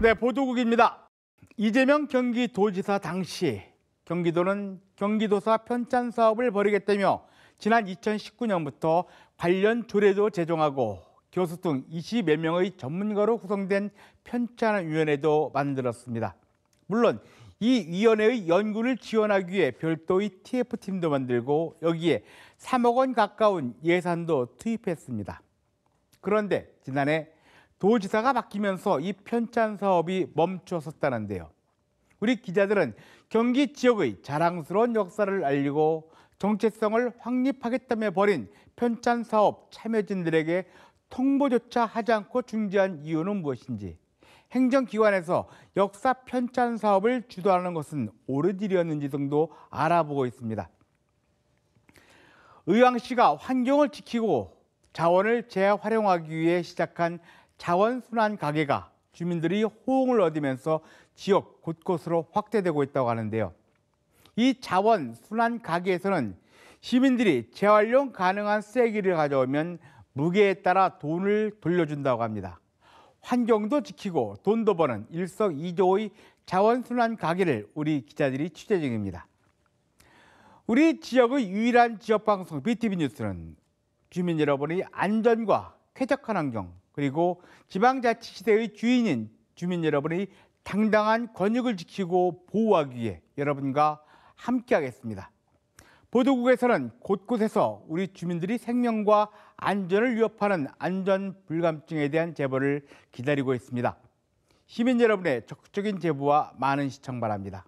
네, 보도국입니다. 이재명 경기도지사 당시 경기도는 경기도사 편찬 사업을 벌이겠다며 지난 2019년부터 관련 조례도 제정하고 교수 등 20여 명의 전문가로 구성된 편찬위원회도 만들었습니다. 물론 이 위원회의 연구를 지원하기 위해 별도의 TF팀도 만들고 여기에 3억 원 가까운 예산도 투입했습니다. 그런데 지난해 도지사가 바뀌면서 이 편찬 사업이 멈춰섰다는데요. 우리 기자들은 경기 지역의 자랑스러운 역사를 알리고 정체성을 확립하겠다며 벌인 편찬 사업 참여진들에게 통보조차 하지 않고 중지한 이유는 무엇인지 행정기관에서 역사 편찬 사업을 주도하는 것은 오르질이었는지 등도 알아보고 있습니다. 의왕시가 환경을 지키고 자원을 재활용하기 위해 시작한 자원순환 가게가 주민들이 호응을 얻으면서 지역 곳곳으로 확대되고 있다고 하는데요. 이 자원순환 가게에서는 시민들이 재활용 가능한 쓰레기를 가져오면 무게에 따라 돈을 돌려준다고 합니다. 환경도 지키고 돈도 버는 일석이조의 자원순환 가게를 우리 기자들이 취재 중입니다. 우리 지역의 유일한 지역 방송 BTV 뉴스는 주민 여러분의 안전과 쾌적한 환경, 그리고 지방자치시대의 주인인 주민 여러분의 당당한 권익을 지키고 보호하기 위해 여러분과 함께하겠습니다. 보도국에서는 곳곳에서 우리 주민들이 생명과 안전을 위협하는 안전 불감증에 대한 제보를 기다리고 있습니다. 시민 여러분의 적극적인 제보와 많은 시청 바랍니다.